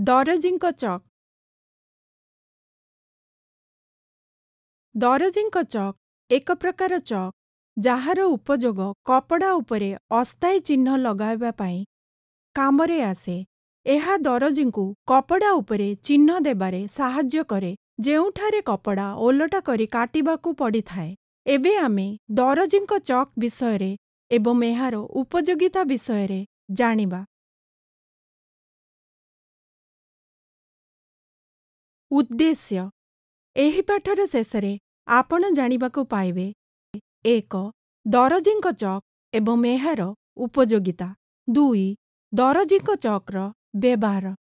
ଦରଜୀଙ୍କ ଚକ୍ ଦରଜୀଙ୍କ ଚକ୍ ଏକ ପ୍ରକାର ଚକ୍ ଯାହାର ଉପଯୋଗ କପଡ଼ା ଉପରେ ଅସ୍ଥାୟୀ ଚିହ୍ନ ଲଗାଇବା ପାଇଁ କାମରେ ଆସେ ଏହା ଦରଜୀଙ୍କୁ କପଡ଼ା ଉପରେ ଚିହ୍ନ ଦେବାରେ ସାହାଯ୍ୟ କରେ ଯେଉଁଠାରେ କପଡ଼ା ଓଲଟା କରି କାଟିବାକୁ ପଡ଼ିଥାଏ ଏବେ ଆମେ ଦରଜୀଙ୍କ ଚକ୍ ବିଷୟରେ ଏବଂ ଏହାର ଉପଯୋଗିତା ବିଷୟରେ ଜାଣିବା ଉଦ୍ଦେଶ୍ୟ ଏହି ପାଠର ଶେଷରେ ଆପଣ ଜାଣିବାକୁ ପାଇବେ ଏକ ଦରଜୀଙ୍କ ଚକ୍ ଏବଂ ଏହାର ଉପଯୋଗିତା ଦୁଇ ଦରଜୀଙ୍କ ଚକ୍ର ବ୍ୟବହାର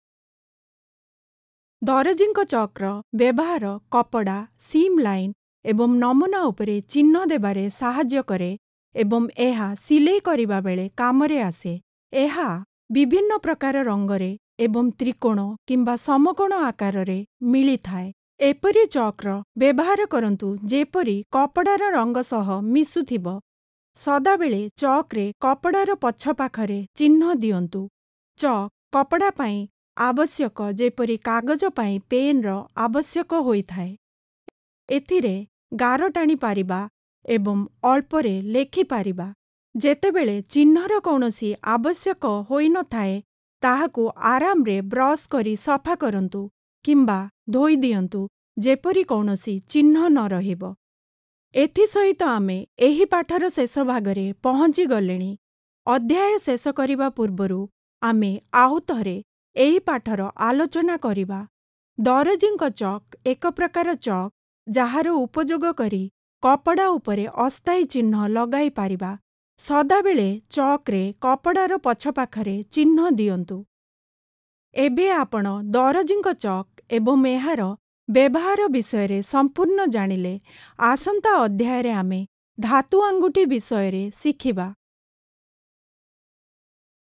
ଦରଜୀଙ୍କ ଚକ୍ର ବ୍ୟବହାର କପଡ଼ା ସିମ୍ ଲାଇନ୍ ଏବଂ ନମୁନା ଉପରେ ଚିହ୍ନ ଦେବାରେ ସାହାଯ୍ୟ କରେ ଏବଂ ଏହା ସିଲେଇ କରିବା ବେଳେ କାମରେ ଆସେ ଏହା ବିଭିନ୍ନ ପ୍ରକାର ରଙ୍ଗରେ ଏବଂ ତ୍ରିକୋଣ କିମ୍ବା ସମକୋଣ ଆକାରରେ ମିଳିଥାଏ ଏପରି ଚକ୍ର ବ୍ୟବହାର କରନ୍ତୁ ଯେପରି କପଡ଼ାର ରଙ୍ଗ ସହ ମିଶୁଥିବ ସଦାବେଳେ ଚକ୍ରେ କପଡ଼ାର ପଛ ପାଖରେ ଚିହ୍ନ ଦିଅନ୍ତୁ ଚକ୍ କପଡ଼ା ପାଇଁ ଆବଶ୍ୟକ ଯେପରି କାଗଜ ପାଇଁ ପେନ୍ର ଆବଶ୍ୟକ ହୋଇଥାଏ ଏଥିରେ ଗାର ଟାଣିପାରିବା ଏବଂ ଅଳ୍ପରେ ଲେଖିପାରିବା ଯେତେବେଳେ ଚିହ୍ନର କୌଣସି ଆବଶ୍ୟକ ହୋଇନଥାଏ ତାହାକୁ ଆରାମରେ ବ୍ରଶ କରି ସଫା କରନ୍ତୁ କିମ୍ବା ଧୋଇ ଦିଅନ୍ତୁ ଯେପରି କୌଣସି ଚିହ୍ନ ନ ରହିବ ଏଥିସହିତ ଆମେ ଏହି ପାଠର ଶେଷ ଭାଗରେ ପହଞ୍ଚିଗଲେଣି ଅଧ୍ୟାୟ ଶେଷ କରିବା ପୂର୍ବରୁ ଆମେ ଆଉ ଥରେ ଏହି ପାଠର ଆଲୋଚନା କରିବା ଦରଜୀଙ୍କ ଚକ୍ ଏକ ପ୍ରକାର ଚକ୍ ଯାହାର ଉପଯୋଗ କରି କପଡ଼ା ଉପରେ ଅସ୍ଥାୟୀ ଚିହ୍ନ ଲଗାଇପାରିବା ସଦାବେଳେ ଚକ୍‌ରେ କପଡ଼ାର ପଛ ପାଖରେ ଚିହ୍ନ ଦିଅନ୍ତୁ ଏବେ ଆପଣ ଦରଜୀଙ୍କ ଚକ୍ ଏବଂ ଏହାର ବ୍ୟବହାର ବିଷୟରେ ସମ୍ପୂର୍ଣ୍ଣ ଜାଣିଲେ ଆସନ୍ତା ଅଧ୍ୟାୟରେ ଆମେ ଧାତୁ ଆଙ୍ଗୁଠି ବିଷୟରେ ଶିଖିବା